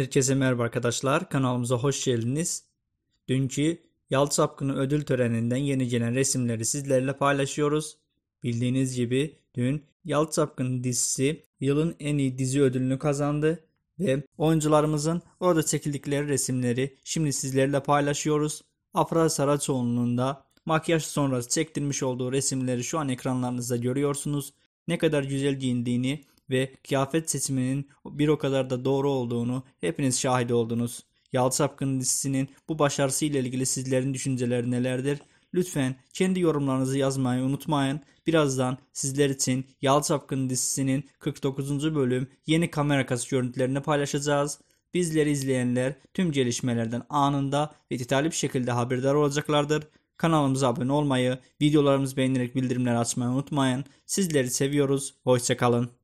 Herkese merhaba arkadaşlar. Kanalımıza hoş geldiniz. Dünkü Yalçı Sapkın'ın ödül töreninden yeni gelen resimleri sizlerle paylaşıyoruz. Bildiğiniz gibi dün Yalçı Sapkın'ın dizisi yılın en iyi dizi ödülünü kazandı ve oyuncularımızın orada çekildikleri resimleri şimdi sizlerle paylaşıyoruz. Afra Saraçoğlu'nun da makyaj sonrası çektirmiş olduğu resimleri şu an ekranlarınızda görüyorsunuz. Ne kadar güzel giyindiğini ve kıyafet seçiminin bir o kadar da doğru olduğunu hepiniz şahit oldunuz. Yalçı dizisinin bu başarısı ile ilgili sizlerin düşünceleri nelerdir? Lütfen kendi yorumlarınızı yazmayı unutmayın. Birazdan sizler için Yalçı dizisinin 49. bölüm yeni kamera kası görüntülerini paylaşacağız. Bizleri izleyenler tüm gelişmelerden anında ve detaylı bir şekilde haberdar olacaklardır. Kanalımıza abone olmayı, videolarımızı beğenerek bildirimleri açmayı unutmayın. Sizleri seviyoruz. Hoşçakalın.